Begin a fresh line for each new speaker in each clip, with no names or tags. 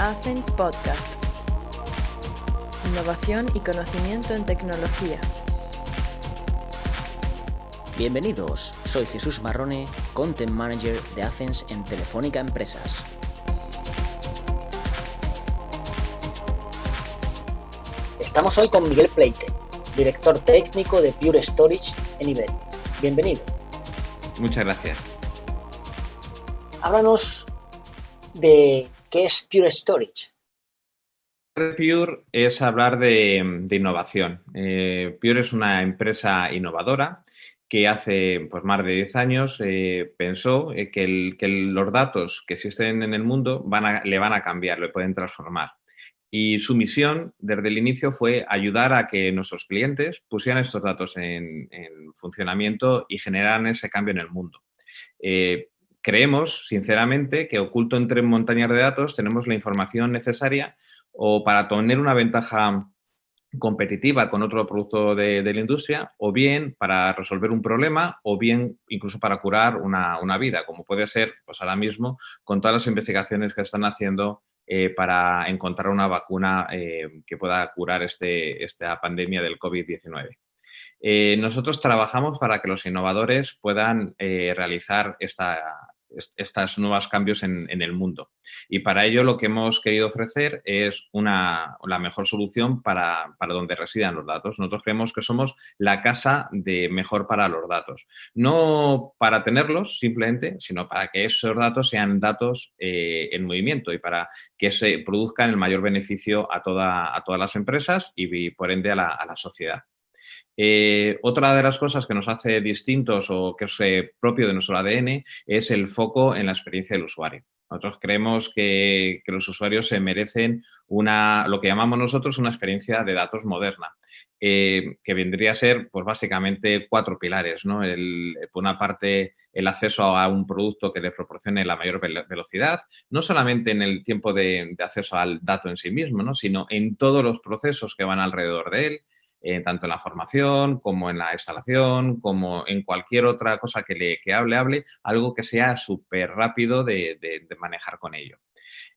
Athens Podcast. Innovación y conocimiento en tecnología. Bienvenidos, soy Jesús Marrone, Content Manager de Athens en Telefónica Empresas. Estamos hoy con Miguel Pleite, director técnico de Pure Storage en Iberia. Bienvenido. Muchas gracias. Háblanos de ¿Qué es Pure Storage? Pure
es hablar de, innovación. Eh, Pure es una empresa innovadora que hace pues, más de 10 años eh, pensó eh, que, los datos que existen en el mundo le van a cambiar, le pueden transformar. Y su misión desde el inicio fue ayudar a que nuestros clientes pusieran estos datos en, funcionamiento y generaran ese cambio en el mundo creemos, sinceramente, que oculto entre montañas de datos tenemos la información necesaria o para tener una ventaja competitiva con otro producto de, la industria, o bien para resolver un problema, o bien incluso para curar una, vida, como puede ser pues ahora mismo con todas las investigaciones que están haciendo eh, para encontrar una vacuna eh, que pueda curar este, esta pandemia del COVID-19. Eh, nosotros trabajamos para que los innovadores puedan realizar esta, estos nuevos cambios en, el mundo. Y para ello lo que hemos querido ofrecer es una, la mejor solución para, para, donde residan los datos. Nosotros creemos que somos la casa de mejor para los datos. No para tenerlos simplemente, sino para que esos datos sean datos eh, en movimiento y para que se produzcan el mayor beneficio a, toda, a todas las empresas y, por ende a la sociedad. Eh, otra de las cosas que nos hace distintos o que es eh, propio de nuestro ADN es el foco en la experiencia del usuario. Nosotros creemos que, los usuarios se merecen una, lo que llamamos nosotros una experiencia de datos moderna. Eh, que vendría a ser, pues básicamente, cuatro pilares, ¿no? por una parte, el acceso a un producto que les proporcione la mayor velocidad, no solamente en el tiempo de, acceso al dato en sí mismo, Sino en todos los procesos que van alrededor de él, eh, tanto en la formación como en la instalación, como en cualquier otra cosa que le hable, hable, algo que sea súper rápido de, manejar con ello.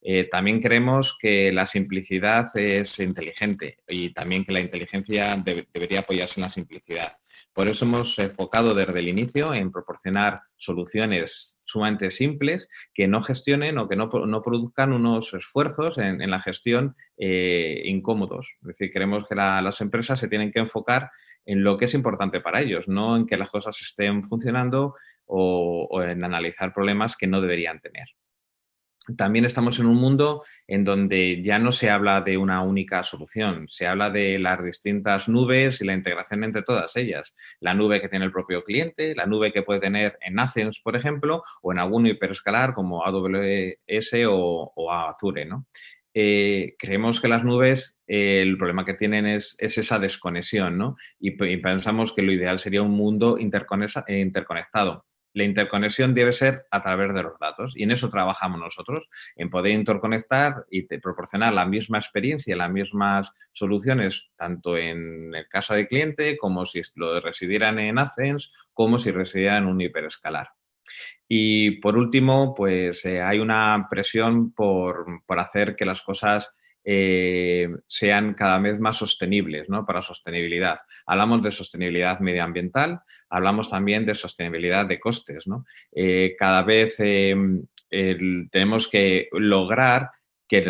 Eh, también creemos que la simplicidad es inteligente y también que la inteligencia debería apoyarse en la simplicidad. Por eso hemos enfocado desde el inicio en proporcionar soluciones sumamente simples que no gestionen o que no, produzcan unos esfuerzos en, la gestión eh, incómodos. Es decir, queremos que las empresas se tienen que enfocar en lo que es importante para ellos, no en que las cosas estén funcionando o en analizar problemas que no deberían tener también estamos en un mundo en donde ya no se habla de una única solución, se habla de las distintas nubes y la integración entre todas ellas. La nube que tiene el propio cliente, la nube que puede tener en Athens, por ejemplo, o en algún hiperescalar como AWS o, Azure. ¿no? Eh, creemos que las nubes, el problema que tienen es, esa desconexión, y, pensamos que lo ideal sería un mundo interconectado la interconexión debe ser a través de los datos y en eso trabajamos nosotros, en poder interconectar y proporcionar la misma experiencia, las mismas soluciones, tanto en el caso de cliente como si lo residieran en Athens, como si residieran en un hiperescalar. Y por último, pues eh, hay una presión por hacer que las cosas eh, sean cada vez más sostenibles ¿no? para sostenibilidad. Hablamos de sostenibilidad medioambiental, hablamos también de sostenibilidad de costes. ¿no? Eh, cada vez em, tenemos que lograr que,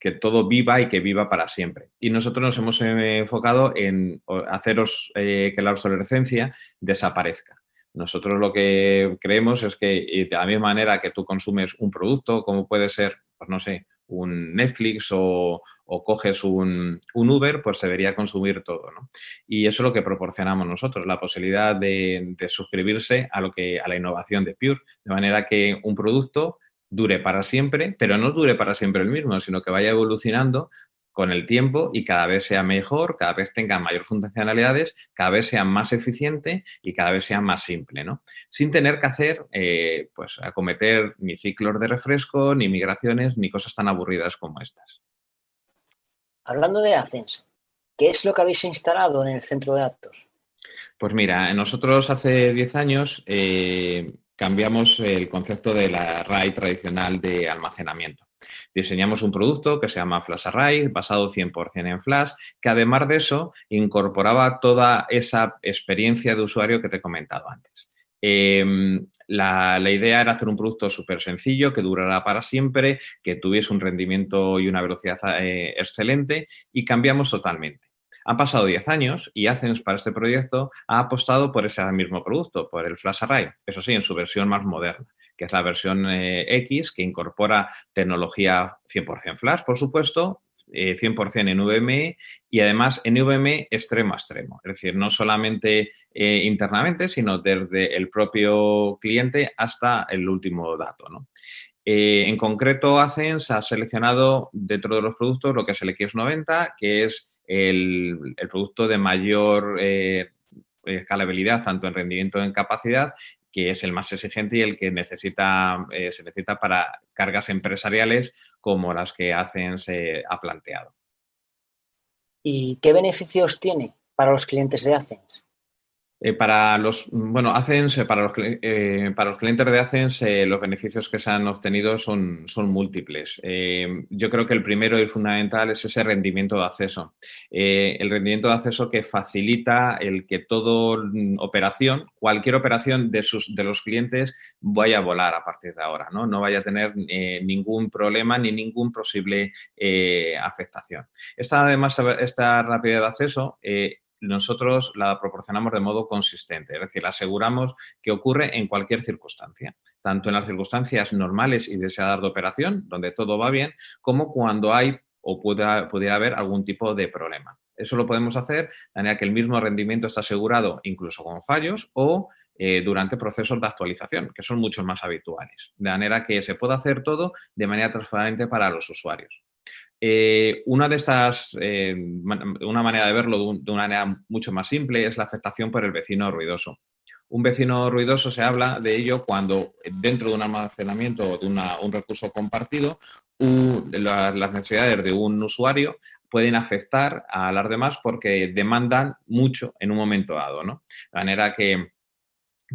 que, todo viva y que viva para siempre. Y nosotros nos hemos eh, enfocado en hacer que la obsolescencia desaparezca. Nosotros lo que creemos es que de la misma manera que tú consumes un producto, como puede ser, pues no sé, un Netflix o, coges un, Uber, pues se debería consumir todo, ¿no? Y eso es lo que proporcionamos nosotros, la posibilidad de, de, suscribirse a, lo que, a la innovación de Pure, de manera que un producto dure para siempre, pero no dure para siempre el mismo, sino que vaya evolucionando con el tiempo y cada vez sea mejor, cada vez tenga mayor funcionalidades, cada vez sea más eficiente y cada vez sea más simple, ¿no? Sin tener que hacer, eh, pues, acometer ni ciclos de refresco, ni migraciones, ni cosas tan aburridas como estas.
Hablando de Athens, ¿qué es lo que habéis instalado en el centro de datos?
Pues mira, nosotros hace 10 años eh, cambiamos el concepto de la RAI tradicional de almacenamiento. Diseñamos un producto que se llama Flash Array, basado 100% en Flash, que además de eso incorporaba toda esa experiencia de usuario que te he comentado antes. Em, la, idea era hacer un producto súper sencillo, que durara para siempre, que tuviese un rendimiento y una velocidad eh, excelente y cambiamos totalmente. Han pasado 10 años y Athens para este proyecto ha apostado por ese mismo producto, por el Flash Array, eso sí, en su versión más moderna que es la versión eh, X, que incorpora tecnología 100% flash, por supuesto, 100% eh, en NVMe y además en NVMe extremo a extremo. Es decir, no solamente eh, internamente, sino desde el propio cliente hasta el último dato. en concreto, Acens ha seleccionado dentro de los productos lo que es el X90, que es el producto de mayor escalabilidad, tanto en rendimiento como en capacidad, que es el más exigente y el que necesita, eh, se necesita para cargas empresariales como las que hacen se ha planteado.
¿Y qué beneficios tiene para los clientes de Acens?
Eh, para los, bueno, para los, eh, para los clientes de Acens eh, los beneficios que se han obtenido son, son múltiples. yo creo que el primero y fundamental es ese rendimiento de acceso. el rendimiento de acceso que facilita el que toda mm, operación, cualquier operación de, sus, de los clientes vaya a volar a partir de ahora, ¿no? No vaya a tener ningún problema ni ningún posible afectación. Esta, además, esta rapidez de acceso nosotros la proporcionamos de modo consistente, es decir, aseguramos que ocurre en cualquier circunstancia, tanto en las circunstancias normales y deseadas de operación, donde todo va bien, como cuando hay o pudiera haber algún tipo de problema. Eso lo podemos hacer de manera que el mismo rendimiento está asegurado incluso con fallos o eh, durante procesos de actualización, que son mucho más habituales, de manera que se pueda hacer todo de manera transparente para los usuarios. Eh, una de estas, eh, una manera de verlo de, una manera mucho más simple es la afectación por el vecino ruidoso. Un vecino ruidoso se habla de ello cuando dentro de un almacenamiento o de un recurso compartido, las necesidades de un usuario pueden afectar a las demás porque demandan mucho en un momento dado. ¿no? De manera que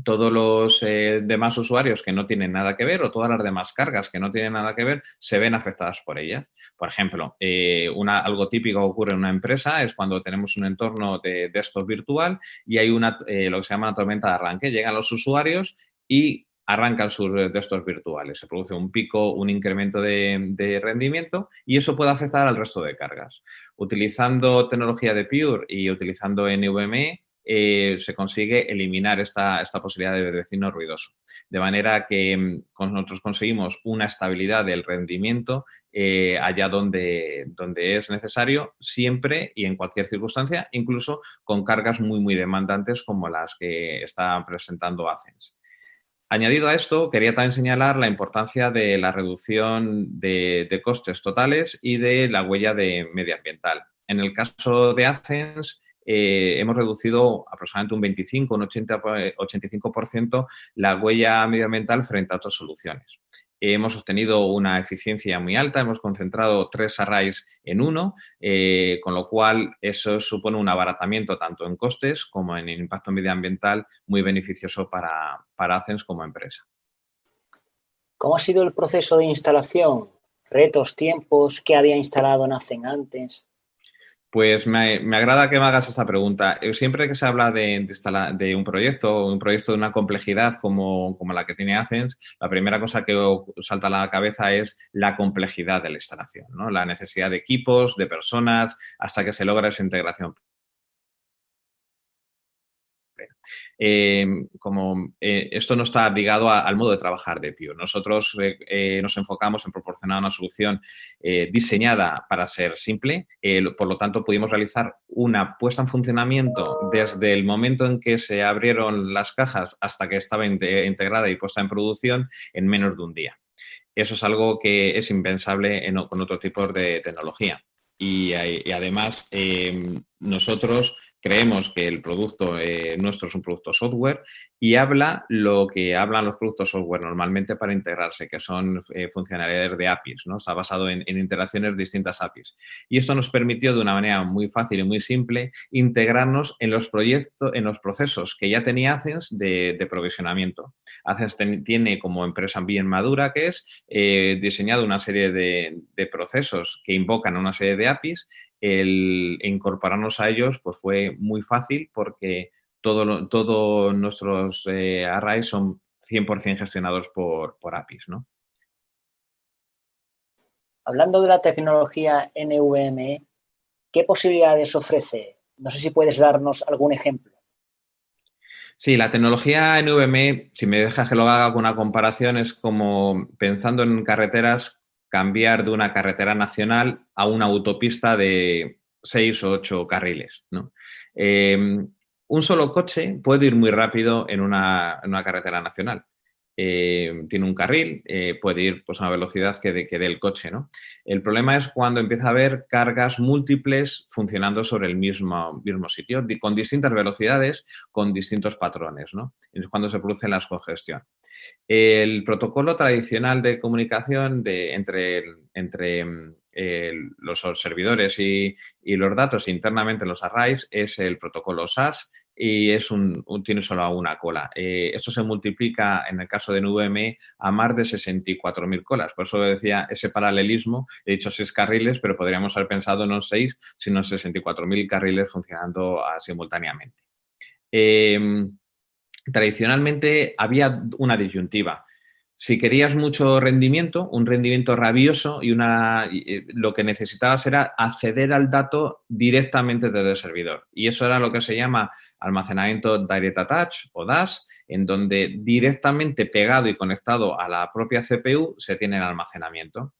todos los eh, demás usuarios que no tienen nada que ver o todas las demás cargas que no tienen nada que ver se ven afectadas por ellas. Por ejemplo, eh, algo típico que ocurre en una empresa es cuando tenemos un entorno de desktop virtual y hay una, eh, lo que se llama una tormenta de arranque. Llegan los usuarios y arrancan sus estos virtuales. Se produce un pico, un incremento de, de, rendimiento y eso puede afectar al resto de cargas. Utilizando tecnología de Pure y utilizando NVMe, eh, se consigue eliminar esta, posibilidad de vecino ruidoso. De manera que mm, nosotros conseguimos una estabilidad del rendimiento eh, allá donde, es necesario, siempre y en cualquier circunstancia, incluso con cargas muy, muy demandantes como las que está presentando ACENS. Añadido a esto, quería también señalar la importancia de la reducción de, costes totales y de la huella de medioambiental. En el caso de ACENS, eh, hemos reducido aproximadamente un 25, un 85% la huella medioambiental frente a otras soluciones. hemos obtenido una eficiencia muy alta, hemos concentrado tres arrays en uno, eh, con lo cual eso supone un abaratamiento tanto en costes como en impacto medioambiental muy beneficioso para, para Acens como empresa.
¿Cómo ha sido el proceso de instalación? ¿Retos, tiempos? ¿Qué había instalado en Acen antes?
Pues me, agrada que me hagas esta pregunta. Eh, siempre que se habla de, de, un proyecto, un proyecto de una complejidad como, la que tiene Athens, la primera cosa que salta a la cabeza es la complejidad de la instalación, ¿no? la necesidad de equipos, de personas, hasta que se logra esa integración eh, como eh, esto no está ligado al modo de trabajar de Pio. Nosotros eh, nos enfocamos en proporcionar una solución diseñada para ser simple, por lo tanto pudimos realizar una puesta en funcionamiento desde el momento en que se abrieron las cajas hasta que estaba integrada y puesta en producción en menos de un día. Eso es algo que es impensable con otro tipo de tecnología. y además, nosotros creemos que el producto eh, nuestro es un producto software y habla lo que hablan los productos software normalmente para integrarse, que son eh, funcionalidades de APIs, ¿no? Está basado en, interacciones de distintas APIs. Y esto nos permitió de una manera muy fácil y muy simple integrarnos en los proyectos, en los procesos que ya tenía ACENS de, provisionamiento. ACENS tiene como empresa bien madura que es eh, diseñado una serie de, de procesos que invocan una serie de APIs el incorporarnos a ellos pues fue muy fácil porque todos nuestros eh, arrays son 100% gestionados por, APIs, ¿no?
Hablando de la tecnología NVMe, ¿qué posibilidades ofrece? No sé si puedes darnos algún ejemplo.
Sí, la tecnología nvm e, si me dejas que lo haga con una comparación, es como pensando en carreteras cambiar de una carretera nacional a una autopista de seis o ocho carriles. ¿no? Eh, un solo coche puede ir muy rápido en una carretera nacional. Eh, tiene un carril, eh, puede ir pues, a una velocidad que, de, dé el coche. ¿no? El problema es cuando empieza a haber cargas múltiples funcionando sobre el mismo, mismo sitio, con distintas velocidades, con distintos patrones. ¿no? Es cuando se produce la congestión. El protocolo tradicional de comunicación entre, entre mm, los servidores y, y, los datos internamente en los arrays es el protocolo SAS, y es un, tiene solo una cola. Eh, esto se multiplica, en el caso de NVMe, a más de 64.000 colas. Por eso decía ese paralelismo. He dicho seis carriles, pero podríamos haber pensado no seis, sino 64.000 carriles funcionando ah, simultáneamente. Em, tradicionalmente había una disyuntiva. Si querías mucho rendimiento, un rendimiento rabioso y una eh, lo que necesitabas era acceder al dato directamente desde el servidor. Y eso era lo que se llama almacenamiento Direct Attach o DAS, en donde directamente pegado y conectado a la propia CPU se tiene el almacenamiento.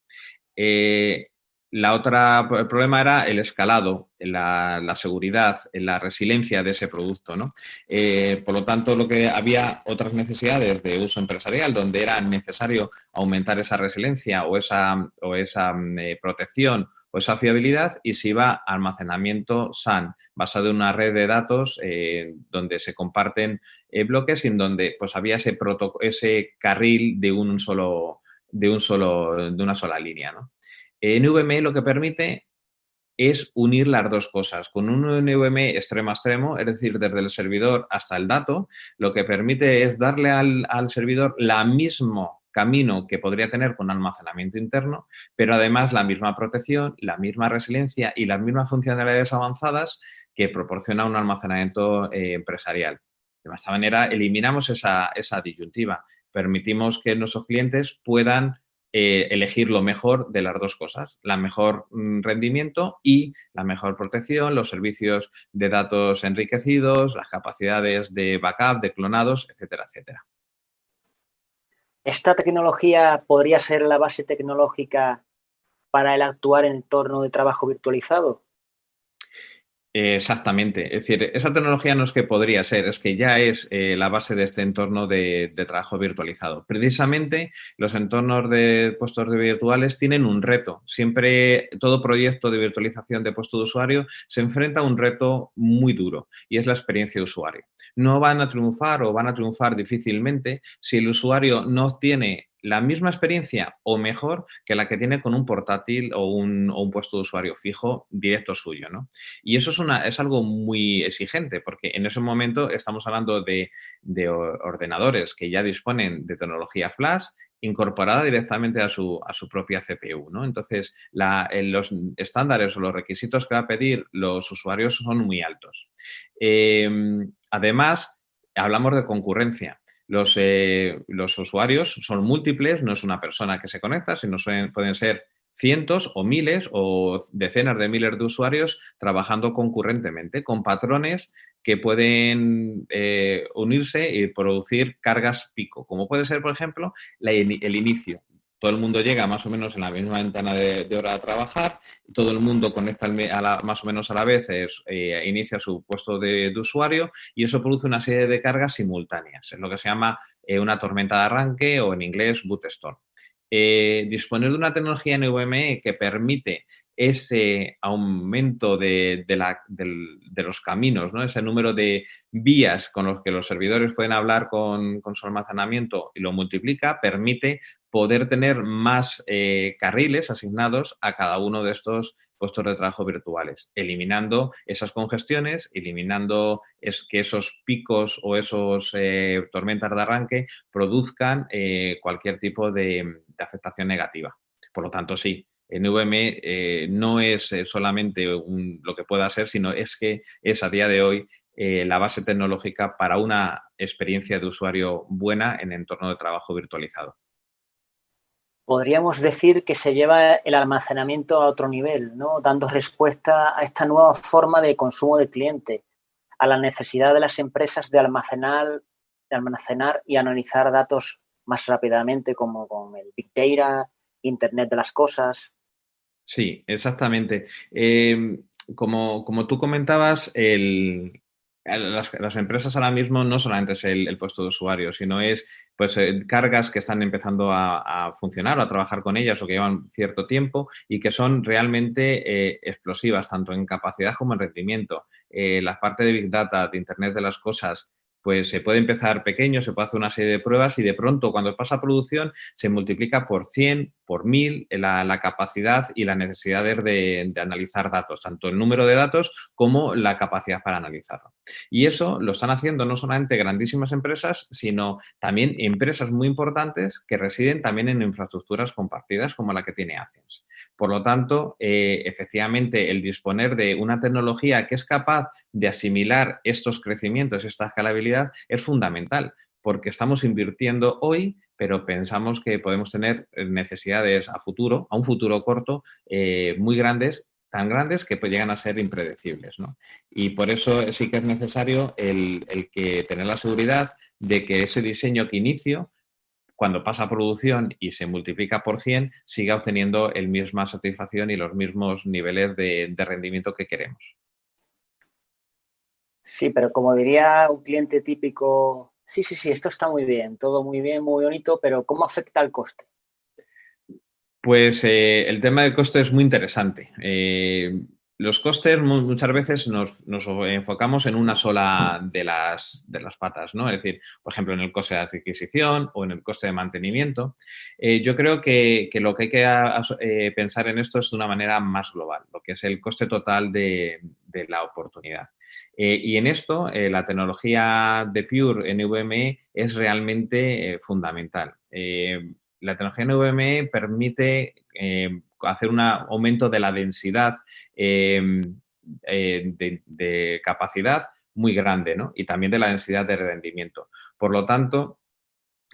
El eh, la otra problema era el escalado, la, seguridad, la resiliencia de ese producto. ¿no? Eh, por lo tanto, lo que había otras necesidades de uso empresarial donde era necesario aumentar esa resiliencia o esa, o esa mm, eh, protección pues esa fiabilidad y si va almacenamiento SAN, basado en una red de datos eh, donde se comparten eh, bloques y en donde pues, había ese, ese carril de, un solo, de, un solo, de una sola línea. ¿no? NVMe lo que permite es unir las dos cosas. Con un NVMe extremo a extremo, es decir, desde el servidor hasta el dato, lo que permite es darle al, al servidor la misma camino que podría tener con almacenamiento interno, pero además la misma protección, la misma resiliencia y las mismas funcionalidades avanzadas que proporciona un almacenamiento eh, empresarial. De esta manera eliminamos esa, disyuntiva, permitimos que nuestros clientes puedan eh, elegir lo mejor de las dos cosas, la mejor mm, rendimiento y la mejor protección, los servicios de datos enriquecidos, las capacidades de backup, de clonados, etcétera, etcétera.
¿Esta tecnología podría ser la base tecnológica para el actuar en entorno de trabajo virtualizado?
Eh, exactamente. Es decir, esa tecnología no es que podría ser, es que ya es eh, la base de este entorno de, trabajo virtualizado. Precisamente los entornos de puestos de virtuales tienen un reto. Siempre todo proyecto de virtualización de puesto de usuario se enfrenta a un reto muy duro y es la experiencia de usuario. No van a triunfar o van a triunfar difícilmente si el usuario no tiene la misma experiencia o mejor que la que tiene con un portátil o un, o un puesto de usuario fijo directo suyo, ¿no? Y eso es, una, es algo muy exigente porque en ese momento estamos hablando de, ordenadores que ya disponen de tecnología flash incorporada directamente a su, a su propia CPU. ¿no? Entonces, eh, los estándares o los requisitos que va a pedir los usuarios son muy altos. Em, además, hablamos de concurrencia. Los, eh, los, usuarios son múltiples, no es una persona que se conecta, sino pueden ser cientos o miles o decenas de miles de usuarios trabajando concurrentemente con patrones que pueden eh, unirse y producir cargas pico, como puede ser, por ejemplo, el inicio todo el mundo llega más o menos en la misma ventana de, hora a trabajar, todo el mundo conecta más o menos a la vez, eh, inicia su puesto de, usuario y eso produce una serie de cargas simultáneas, en lo que se llama eh, una tormenta de arranque o en inglés boot eh, disponer de una tecnología en e que permite ese aumento de, los caminos, ¿no? ese número de vías con los que los servidores pueden hablar con, su almacenamiento y lo multiplica, permite poder tener más eh, carriles asignados a cada uno de estos puestos de trabajo virtuales, eliminando esas congestiones, eliminando es que esos picos o esos eh, tormentas de arranque produzcan eh, cualquier tipo de afectación negativa. Por lo tanto, sí, NVMe eh, no es eh, solamente lo que pueda ser, sino es que es a día de hoy eh, la base tecnológica para una experiencia de usuario buena en entorno de trabajo virtualizado.
Podríamos decir que se lleva el almacenamiento a otro nivel, ¿no? dando respuesta a esta nueva forma de consumo de cliente, a la necesidad de las empresas de almacenar, de almacenar y analizar datos más rápidamente, como con el Big Data, Internet de las Cosas.
Sí, exactamente. Em, como, como, tú comentabas, el, las, empresas ahora mismo no solamente es el, puesto de usuario, sino es pues eh, cargas que están empezando a, funcionar o a trabajar con ellas o que llevan cierto tiempo y que son realmente eh, explosivas, tanto en capacidad como en rendimiento. Eh, la parte de Big Data, de Internet de las Cosas, pues se puede empezar pequeño, se puede hacer una serie de pruebas y de pronto cuando pasa a producción se multiplica por 100, por 1000 eh, la, capacidad y la necesidad de, analizar datos, tanto el número de datos como la capacidad para analizarlo. Y eso lo están haciendo no solamente grandísimas empresas, sino también empresas muy importantes que residen también en infraestructuras compartidas como la que tiene Aciens. Por lo tanto, eh, efectivamente, el disponer de una tecnología que es capaz de asimilar estos crecimientos, esta escalabilidad, es fundamental, porque estamos invirtiendo hoy, pero pensamos que podemos tener eh, necesidades a futuro, a un futuro corto, eh, muy grandes tan grandes que pues llegan a ser impredecibles. Y por eso sí que es necesario el, que tener la seguridad de que ese diseño que inicio cuando pasa a producción y se multiplica por 100, siga obteniendo el misma satisfacción y los mismos niveles de, rendimiento que queremos.
Sí, pero como diría un cliente típico, sí, sí, sí, esto está muy bien, todo muy bien, muy bonito, pero ¿cómo afecta el coste?
Pues eh, el tema del coste es muy interesante. Eh, los costes muchas veces nos, enfocamos en una sola de las, de las patas, ¿no? Es decir, por ejemplo, en el coste de adquisición o en el coste de mantenimiento. Eh, yo creo que, lo que hay que eh, pensar en esto es de una manera más global, lo que es el coste total de, la oportunidad. Eh, y en esto, la tecnología de Pure NVMe es realmente fundamental. la tecnología NVMe permite hacer un aumento de la densidad Em, eh, de, de, capacidad muy grande ¿no? y también de la densidad de rendimiento. Por lo tanto,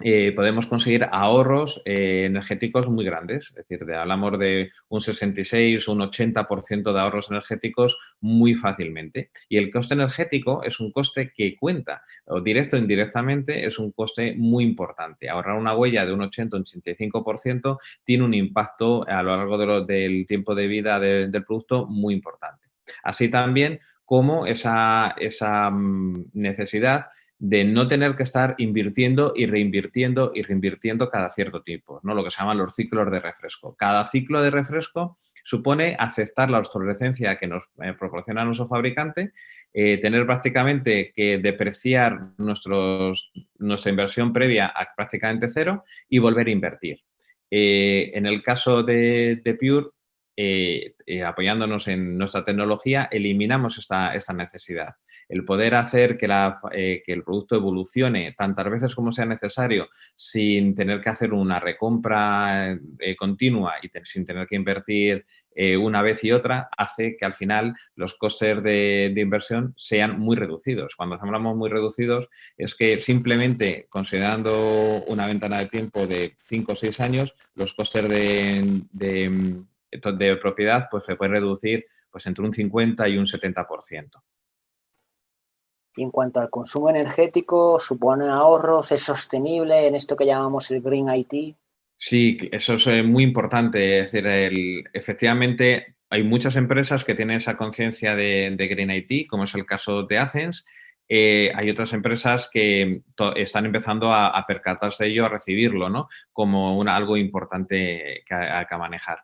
eh, podemos conseguir ahorros eh, energéticos muy grandes. Es decir, hablamos de un 66, un 80% de ahorros energéticos muy fácilmente. Y el coste energético es un coste que cuenta, directo o indirectamente, es un coste muy importante. Ahorrar una huella de un 80, un 85% tiene un impacto a lo largo del tiempo de vida del producto muy importante. Así también como esa, esa mm, necesidad de no tener que estar invirtiendo y reinvirtiendo y reinvirtiendo cada cierto tiempo, lo que se llaman los ciclos de refresco. Cada ciclo de refresco supone aceptar la obsolescencia que nos eh, proporciona nuestro fabricante, eh, tener prácticamente que depreciar nuestra inversión previa a prácticamente cero y volver a invertir. Eh, en el caso de, de Pure, apoyándonos en nuestra tecnología, eliminamos esta necesidad el poder hacer eh, que, el producto evolucione tantas veces como sea necesario sin tener que hacer una recompra eh, continua y sin tener que invertir eh, una vez y otra, hace que al final los costes de, inversión sean muy reducidos. Cuando hablamos muy reducidos es que simplemente considerando una ventana de tiempo de 5 o 6 años, los costes de, propiedad pues, se pueden reducir pues entre un 50 y un 70%
en cuanto al consumo energético, supone ahorros, es sostenible en esto que llamamos el Green IT.
Sí, eso es eh, muy importante. Es decir, efectivamente hay muchas empresas que tienen esa conciencia de, Green IT, como es el caso de Athens. Eh, hay otras empresas que están empezando a, percatarse de ello, a recibirlo, ¿no? Como algo importante que hay que manejar.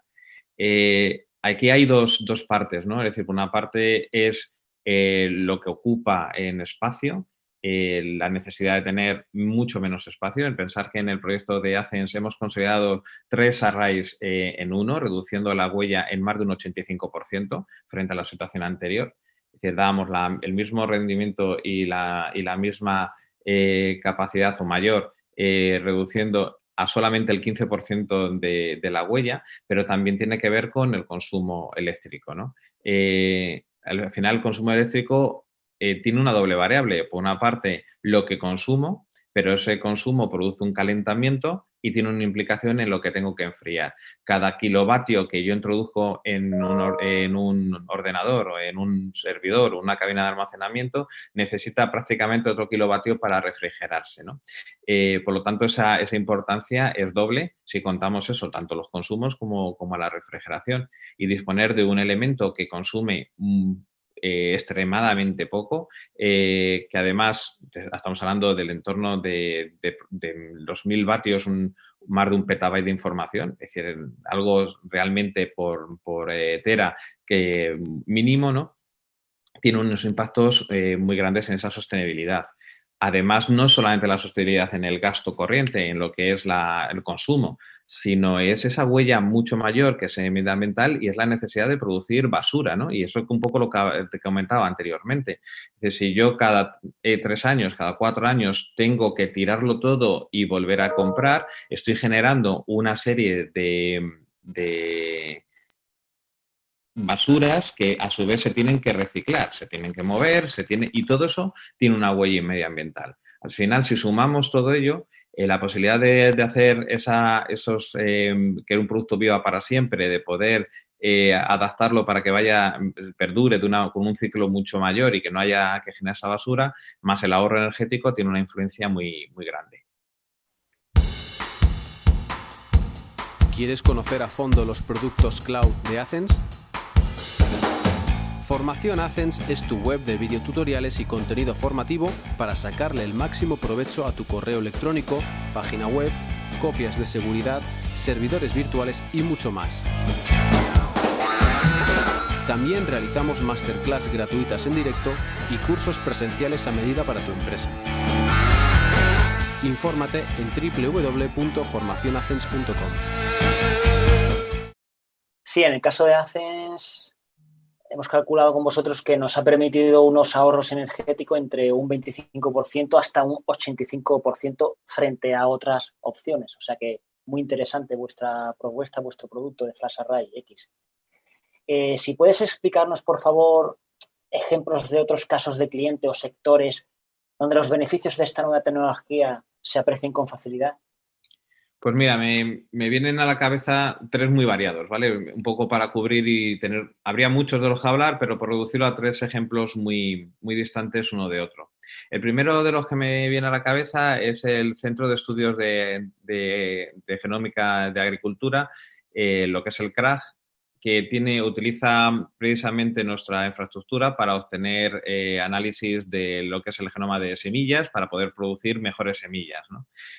Eh, aquí hay dos, partes, ¿no? Es decir, una parte es eh, lo que ocupa en espacio, eh, la necesidad de tener mucho menos espacio, el pensar que en el proyecto de Acens hemos considerado tres arrays eh, en uno, reduciendo la huella en más de un 85% frente a la situación anterior. Es decir, dábamos el mismo rendimiento y la, misma capacidad o mayor, reduciendo a solamente el 15% de, la huella, pero también tiene que ver con el consumo eléctrico. ¿no? al final el consumo eléctrico eh, tiene una doble variable. Por una parte, lo que consumo, pero ese consumo produce un calentamiento y tiene una implicación en lo que tengo que enfriar. Cada kilovatio que yo introduzco en un, ordenador o en un servidor o una cabina de almacenamiento necesita prácticamente otro kilovatio para refrigerarse. Eh, por lo tanto, esa, importancia es doble si contamos eso, tanto los consumos como, como la refrigeración. Y disponer de un elemento que consume mm, eh, extremadamente poco, eh, que además estamos hablando del entorno de, los mil vatios, un, más de un petabyte de información, es decir, algo realmente por, por eh, tera que mínimo, ¿no? Tiene unos impactos muy grandes en esa sostenibilidad. Además, no solamente la sostenibilidad en el gasto corriente, en lo que es el consumo, sino es esa huella mucho mayor que es medioambiental y es la necesidad de producir basura, ¿no? Y eso es un poco lo que te comentaba anteriormente. si yo cada eh, tres años, cada cuatro años tengo que tirarlo todo y volver a comprar, estoy generando una serie de, basuras que a su vez se tienen que reciclar, se tienen que mover, se tiene y todo eso tiene una huella medioambiental. Al final, si sumamos todo ello, eh, la posibilidad de, hacer esa, esos, em, que un producto viva para siempre, de poder eh, adaptarlo para que vaya, em, perdure con un ciclo mucho mayor y que no haya que generar esa basura, más el ahorro energético tiene una influencia muy, muy grande. ¿Quieres conocer a fondo los productos cloud de Athens? Formación Athens es tu web de videotutoriales y contenido formativo para sacarle el máximo provecho a tu correo electrónico, página web, copias de seguridad, servidores virtuales y mucho más. También realizamos masterclass gratuitas en directo y cursos presenciales a medida para tu empresa.
Infórmate en www.formacionacens.com. Sí, en el caso de Athens hemos calculado con vosotros que nos ha permitido unos ahorros energéticos entre un 25% hasta un 85% frente a otras opciones. O sea que muy interesante vuestra propuesta, vuestro producto de Flash Array X. Eh, si puedes explicarnos, por favor, ejemplos de otros casos de clientes o sectores donde los beneficios de esta nueva tecnología se aprecien con facilidad.
Pues mira, me, vienen a la cabeza tres muy variados, ¿vale? Un poco para cubrir y tener. Habría muchos de los que hablar, pero por reducirlo a tres ejemplos muy, muy distantes uno de otro. El primero de los que me viene a la cabeza es el Centro de Estudios de, de, Genómica de Agricultura, eh, lo que es el CRAG, que tiene, utiliza precisamente nuestra infraestructura para obtener eh, análisis de lo que es el genoma de semillas para poder producir mejores semillas.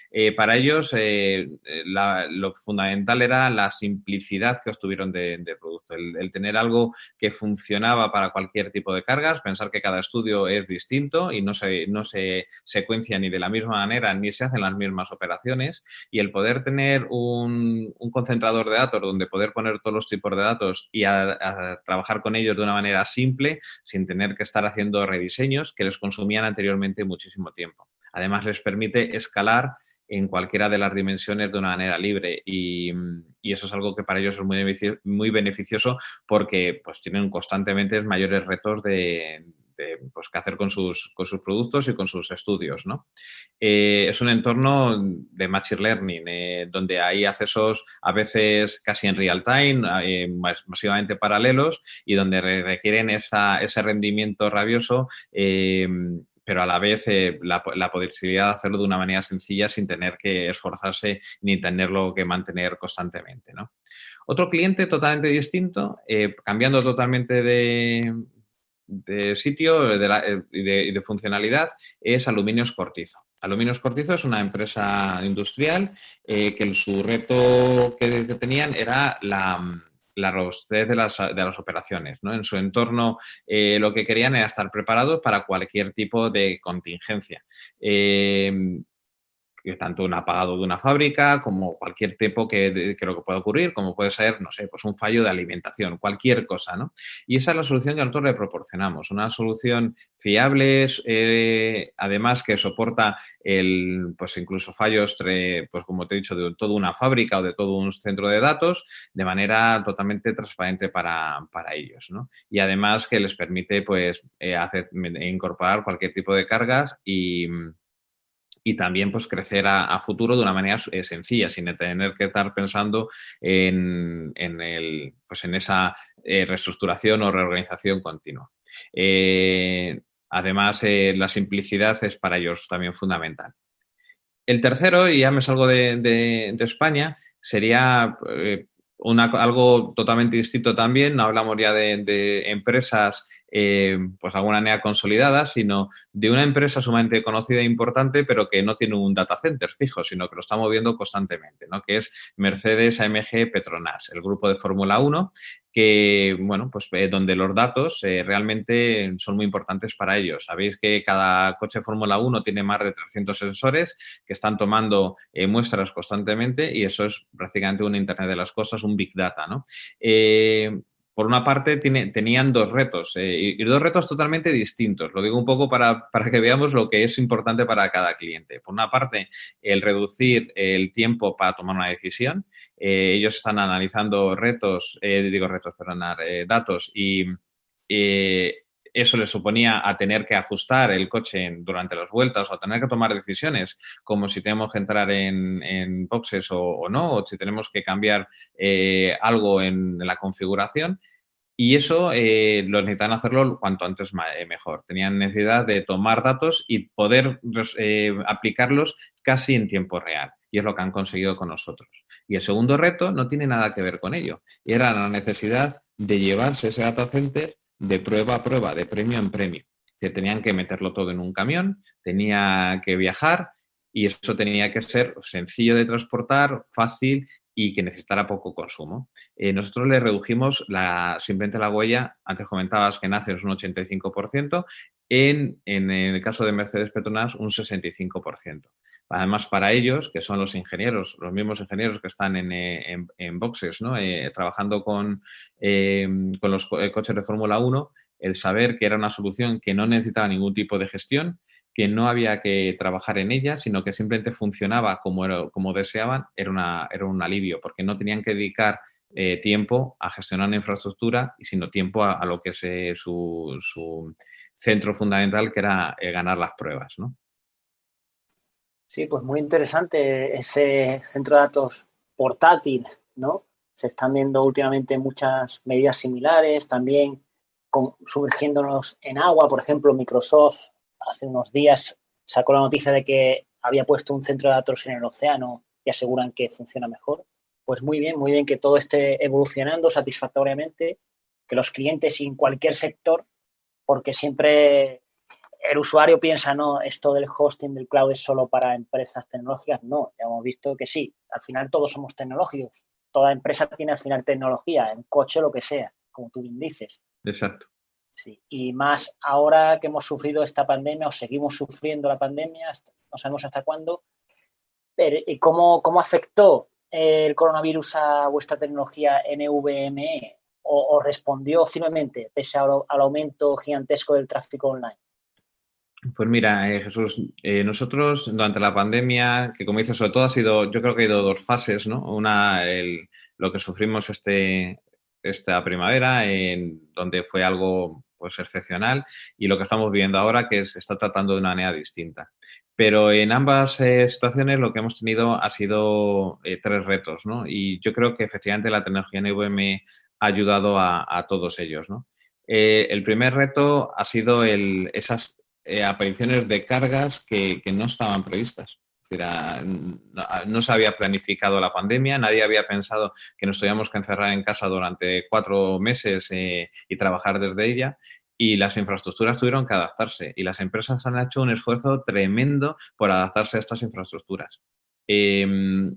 Eh, para ellos, eh, lo fundamental era la simplicidad que obtuvieron de, producto, el, tener algo que funcionaba para cualquier tipo de cargas, pensar que cada estudio es distinto y no se, no se secuencia ni de la misma manera ni se hacen las mismas operaciones y el poder tener un, un concentrador de datos donde poder poner todos los tipos de datos y a, trabajar con ellos de una manera simple, sin tener que estar haciendo rediseños que les consumían anteriormente muchísimo tiempo. Además, les permite escalar en cualquiera de las dimensiones de una manera libre y, eso es algo que para ellos es muy, muy beneficioso porque pues tienen constantemente mayores retos de, eh, pues, qué hacer con sus, productos y con sus estudios. Eh, es un entorno de Machine Learning, eh, donde hay accesos a veces casi en real time, masivamente paralelos, y donde requieren ese rendimiento rabioso pero a la vez la, posibilidad de hacerlo de una manera sencilla sin tener que esforzarse ni tenerlo que mantener constantemente. Otro cliente totalmente distinto, cambiando totalmente de, de sitio eh, y de, funcionalidad es Aluminios Cortizo. Aluminios Cortizo es una empresa industrial eh, que su reto que, tenían era la, robustez de las, de las operaciones. ¿no? En su entorno eh, lo que querían era estar preparados para cualquier tipo de contingencia tanto un apagado de una fábrica como cualquier tipo que, de, que lo que pueda ocurrir, como puede ser, no sé, pues un fallo de alimentación, cualquier cosa, ¿no? Y esa es la solución que nosotros le proporcionamos, una solución fiable, eh, además que soporta el, pues incluso fallos, pues como te he dicho, de toda una fábrica o de todo un centro de datos, de manera totalmente transparente para, para ellos, ¿no? Y además que les permite, pues, eh, hacer, incorporar cualquier tipo de cargas y y también pues crecer a, futuro de una manera eh, sencilla, sin tener que estar pensando en, el, pues, en esa eh, reestructuración o reorganización continua. Eh, además, la simplicidad es para ellos también fundamental. El tercero, y ya me salgo de, de, España, sería algo totalmente distinto también. Hablamos ya de empresas eh, pues alguna NEA consolidada, sino de una empresa sumamente conocida e importante, pero que no tiene un data center fijo, sino que lo está moviendo constantemente, ¿no? que es Mercedes AMG Petronas, el grupo de Fórmula 1, que, bueno, pues eh, donde los datos eh, realmente son muy importantes para ellos. Sabéis que cada coche Fórmula 1 tiene más de 300 sensores que están tomando muestras constantemente y eso es prácticamente un Internet de las cosas, un Big Data, ¿no? por una parte, tiene, tenían dos retos eh, y, dos retos totalmente distintos. Lo digo un poco para, que veamos lo que es importante para cada cliente. Por una parte, el reducir el tiempo para tomar una decisión. Eh, ellos están analizando retos, eh, digo retos, perdón, datos y eso le suponía a tener que ajustar el coche durante las vueltas o a tener que tomar decisiones, como si tenemos que entrar en, boxes o, no, o si tenemos que cambiar eh, algo en la configuración. Y eso eh, lo necesitan hacerlo cuanto antes eh, mejor. Tenían necesidad de tomar datos y poder eh, aplicarlos casi en tiempo real. Y es lo que han conseguido con nosotros. Y el segundo reto no tiene nada que ver con ello. era la necesidad de llevarse ese data center de prueba a prueba, de premio en premio. Que tenían que meterlo todo en un camión, tenía que viajar y eso tenía que ser sencillo de transportar, fácil y que necesitara poco consumo. Eh, nosotros le redujimos la, simplemente la huella, antes comentabas que nace es un 85%, en, en el caso de Mercedes Petronas un 65% además para ellos, que son los ingenieros, los mismos ingenieros que están en, eh, boxes, ¿no? Eh, trabajando con, eh, los coches de Fórmula 1, el saber que era una solución que no necesitaba ningún tipo de gestión, que no había que trabajar en ella, sino que simplemente funcionaba como, como deseaban, era, una, era un alivio, porque no tenían que dedicar tiempo a gestionar una infraestructura, sino tiempo a, lo que es su, su, centro fundamental, que era ganar las pruebas. ¿no?
Sí, pues muy interesante ese centro de datos portátil, ¿no? Se están viendo últimamente muchas medidas similares, también con, sumergiéndonos en agua. Por ejemplo, Microsoft hace unos días sacó la noticia de que había puesto un centro de datos en el océano y aseguran que funciona mejor. Pues muy bien, muy bien que todo esté evolucionando satisfactoriamente, que los clientes en cualquier sector, porque siempre el usuario piensa, no, esto del hosting del cloud es solo para empresas tecnológicas. No, ya hemos visto que sí, al final todos somos tecnológicos. Toda empresa tiene al final tecnología, en coche, lo que sea, como tú bien dices.
Exacto. Sí,
y más ahora que hemos sufrido esta pandemia o seguimos sufriendo la pandemia, no sabemos hasta cuándo, pero ¿cómo, cómo afectó el coronavirus a vuestra tecnología NVMe? ¿O, respondió firmemente pese al aumento gigantesco del tráfico online?
Pues mira, eh, Jesús, eh, nosotros durante la pandemia, que como dices, sobre todo ha sido, yo creo que ha ido dos fases, ¿no? Una, el, lo que sufrimos este, esta primavera, en donde fue algo pues excepcional, y lo que estamos viviendo ahora, que se está tratando de una manera distinta. Pero en ambas eh, situaciones lo que hemos tenido ha sido tres retos, ¿no? Y yo creo que efectivamente la tecnología NVM ha ayudado a, todos ellos, ¿no? el primer reto ha sido el, esas eh, apariciones de cargas que, no estaban previstas. Ah, ah, no, se había planificado la pandemia, nadie había pensado que nos teníamos que encerrar en casa durante cuatro meses eh, y trabajar desde ella. Y las infraestructuras tuvieron que adaptarse y las empresas han hecho un esfuerzo tremendo por adaptarse a estas infraestructuras. Em,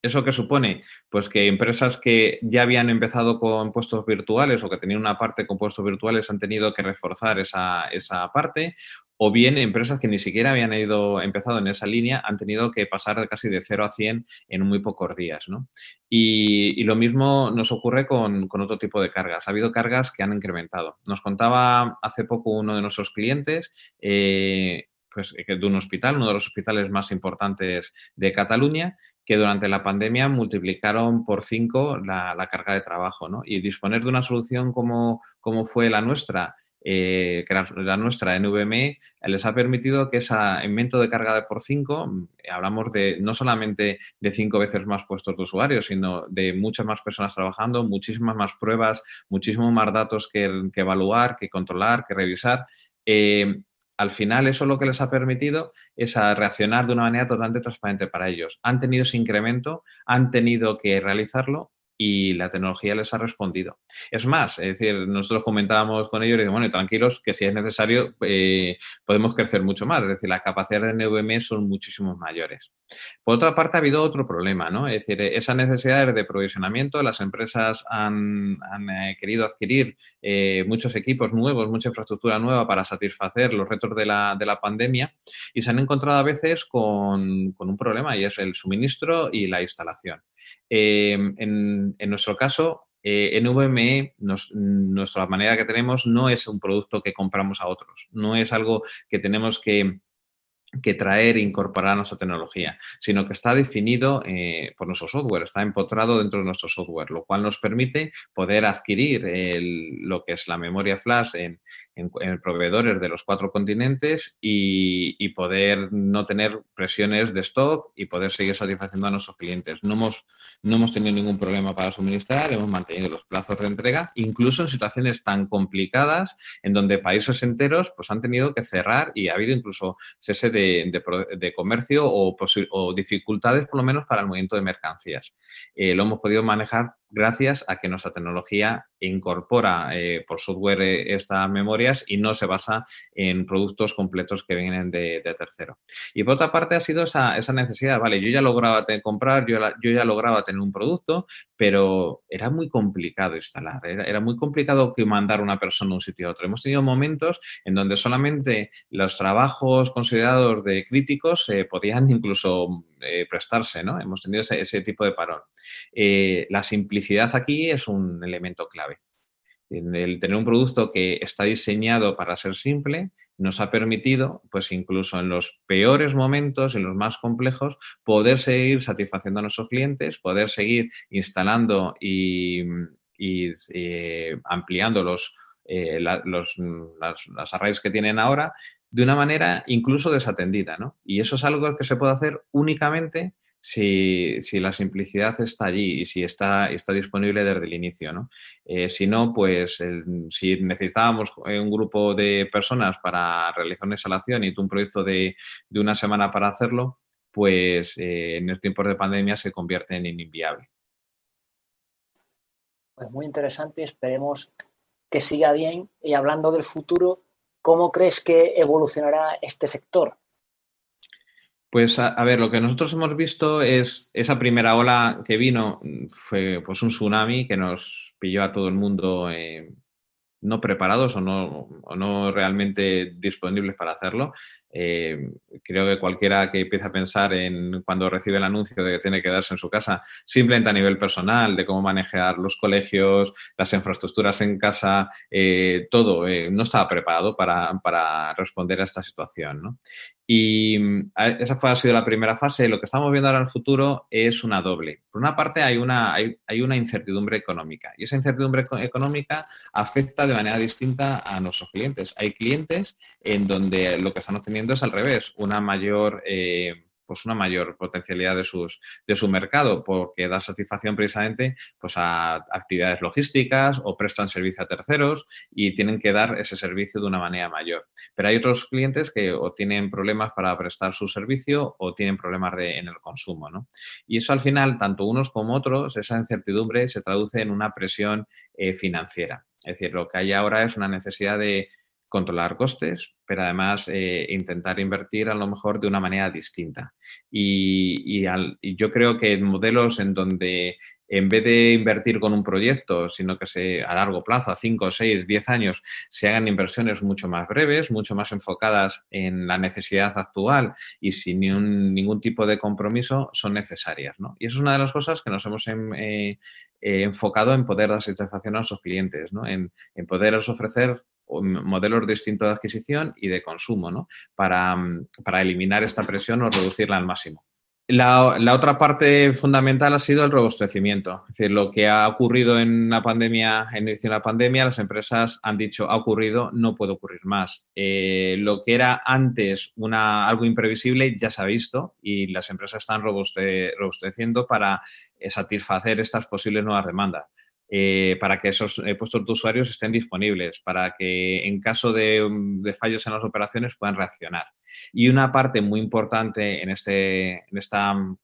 ¿Eso qué supone? Pues que empresas que ya habían empezado con puestos virtuales o que tenían una parte con puestos virtuales han tenido que reforzar esa, parte, o bien empresas que ni siquiera habían ido, empezado en esa línea han tenido que pasar casi de 0 a 100 en muy pocos días. Y, lo mismo nos ocurre con, otro tipo de cargas. Ha habido cargas que han incrementado. Nos contaba hace poco uno de nuestros clientes. Eh, pues, eh, de un hospital, uno de los hospitales más importantes de Cataluña, que durante la pandemia multiplicaron por cinco la, carga de trabajo. Y disponer de una solución como, como fue la nuestra, eh, que era la, nuestra en les ha permitido que ese aumento de carga de por cinco, mm, hablamos de no solamente de cinco veces más puestos de usuarios, sino de muchas más personas trabajando, muchísimas más pruebas, muchísimos más datos que, evaluar, que controlar, que revisar. Eh, al final eso lo que les ha permitido es a reaccionar de una manera totalmente transparente para ellos. Han tenido ese incremento, han tenido que realizarlo y la tecnología les ha respondido. Es más, es decir, nosotros comentábamos con ellos y bueno, tranquilos, que si es necesario eh, podemos crecer mucho más, es decir, las capacidades de NVMe son muchísimos mayores. Por otra parte, ha habido otro problema, ¿no? Es decir, esas necesidades de provisionamiento, las empresas han, eh, querido adquirir eh, muchos equipos nuevos, mucha infraestructura nueva para satisfacer los retos de la, pandemia y se han encontrado a veces con, con un problema y es el suministro y la instalación. Eh, en, nuestro caso, eh, en VME, nuestra manera que tenemos no es un producto que compramos a otros, no es algo que tenemos que, traer e incorporar a nuestra tecnología, sino que está definido eh, por nuestro software, está empotrado dentro de nuestro software, lo cual nos permite poder adquirir lo que es la memoria flash en, en, proveedores de los cuatro continentes y, poder no tener presiones de stock y poder seguir satisfaciendo a nuestros clientes. No hemos, no hemos tenido ningún problema para suministrar, hemos mantenido los plazos de entrega, incluso en situaciones tan complicadas en donde países enteros pues, han tenido que cerrar y ha habido incluso cese de, comercio o, dificultades por lo menos para el movimiento de mercancías. Eh, lo hemos podido manejar gracias a que nuestra tecnología incorpora eh, por software eh, estas memorias y no se basa en productos completos que vienen de, tercero. Y por otra parte ha sido esa, necesidad, vale, yo ya lograba comprar, yo, yo, ya lograba tener un producto, pero era muy complicado instalar, era, muy complicado que mandar una persona a un sitio a otro. Hemos tenido momentos en donde solamente los trabajos considerados de críticos eh, podían incluso prestarse, ¿no? Hemos tenido ese tipo de parón. Eh, la simplicidad aquí es un elemento clave. El tener un producto que está diseñado para ser simple nos ha permitido, pues incluso en los peores momentos, en los más complejos, poder seguir satisfaciendo a nuestros clientes, poder seguir instalando y, eh, ampliando eh, los, las, las arrays que tienen ahora de una manera incluso desatendida. ¿no? Y eso es algo que se puede hacer únicamente si, la simplicidad está allí y si está, disponible desde el inicio. ¿no? Eh, si no, pues si necesitábamos eh, un grupo de personas para realizar una instalación y un proyecto de, una semana para hacerlo, pues eh, en los tiempos de pandemia se convierte en inviable.
Pues muy interesante, esperemos que siga bien. Y hablando del futuro, ¿cómo crees que evolucionará este sector?
Pues a, ver, lo que nosotros hemos visto es esa primera ola que vino, mm, fue pues un tsunami que nos pilló a todo el mundo eh, no preparados o no, o no, realmente disponibles para hacerlo. Eh, creo que cualquiera que empieza a pensar en cuando recibe el anuncio de que tiene que quedarse en su casa, simplemente a nivel personal, de cómo manejar los colegios, las infraestructuras en casa, eh, todo, no estaba preparado para, para, responder a esta situación. ¿no? Y mm, esa fue, ha sido la primera fase. Lo que estamos viendo ahora en el futuro es una doble. Por una parte, hay una, hay, hay una incertidumbre económica y esa incertidumbre económica afecta de manera distinta a nuestros clientes. Hay clientes en donde lo que están obteniendo es al revés, una mayor... Eh, pues una mayor potencialidad de, sus, de su mercado, porque da satisfacción precisamente pues, a actividades logísticas o prestan servicio a terceros y tienen que dar ese servicio de una manera mayor. Pero hay otros clientes que o tienen problemas para prestar su servicio o tienen problemas de, en el consumo. Y eso al final, tanto unos como otros, esa incertidumbre se traduce en una presión eh, financiera. Es decir, lo que hay ahora es una necesidad de controlar costes, pero además eh, intentar invertir a lo mejor de una manera distinta. Y, yo creo que en modelos en donde en vez de invertir con un proyecto, sino que se, a largo plazo, a 5, 6, 10 años, se hagan inversiones mucho más breves, mucho más enfocadas en la necesidad actual y sin ningún tipo de compromiso, son necesarias. Y eso es una de las cosas que nos hemos em, eh, eh, enfocado en poder dar satisfacción a nuestros clientes, ¿no? en, en poderles ofrecer modelos distintos de adquisición y de consumo, mm, Para, eliminar esta presión o reducirla al máximo. La, otra parte fundamental ha sido el robustecimiento. Es decir, lo que ha ocurrido en la pandemia, en inicio la pandemia, las empresas han dicho, ha ocurrido, no puede ocurrir más. Eh, lo que era antes una, algo imprevisible ya se ha visto y las empresas están robusteciendo para eh, satisfacer estas posibles nuevas demandas. Eh, para que esos eh, puestos de usuarios estén disponibles, para que en caso mm, de, fallos en las operaciones puedan reaccionar. Y una parte muy importante en, este, esta mm,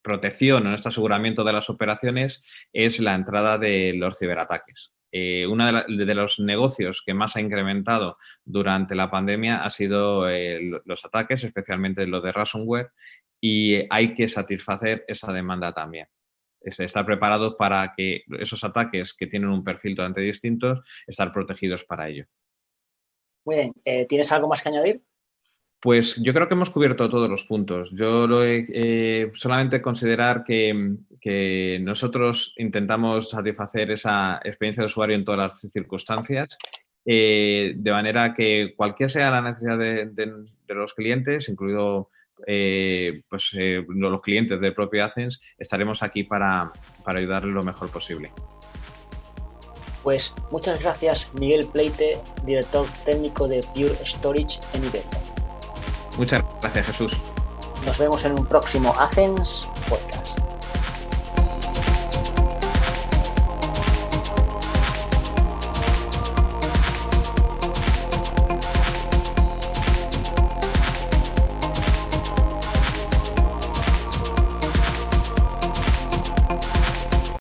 protección en este aseguramiento de las operaciones es la entrada de los ciberataques. Eh, uno de, los negocios que más ha incrementado durante la pandemia ha sido los ataques, especialmente los de ransomware, y hay que satisfacer esa demanda también estar preparados para que esos ataques que tienen un perfil totalmente distinto, estar protegidos para ello.
Muy bien, eh, ¿tienes algo más que añadir?
Pues yo creo que hemos cubierto todos los puntos. Yo lo he, eh, solamente considerar que, nosotros intentamos satisfacer esa experiencia de usuario en todas las circunstancias, eh, de manera que cualquier sea la necesidad de los clientes, incluido eh, pues, eh, los clientes del propio acens, estaremos aquí para, para ayudarles lo mejor posible.
Pues muchas gracias Miguel Pleite, director técnico de Pure Storage en Iberia.
Muchas gracias Jesús.
Nos vemos en un próximo acens Podcast.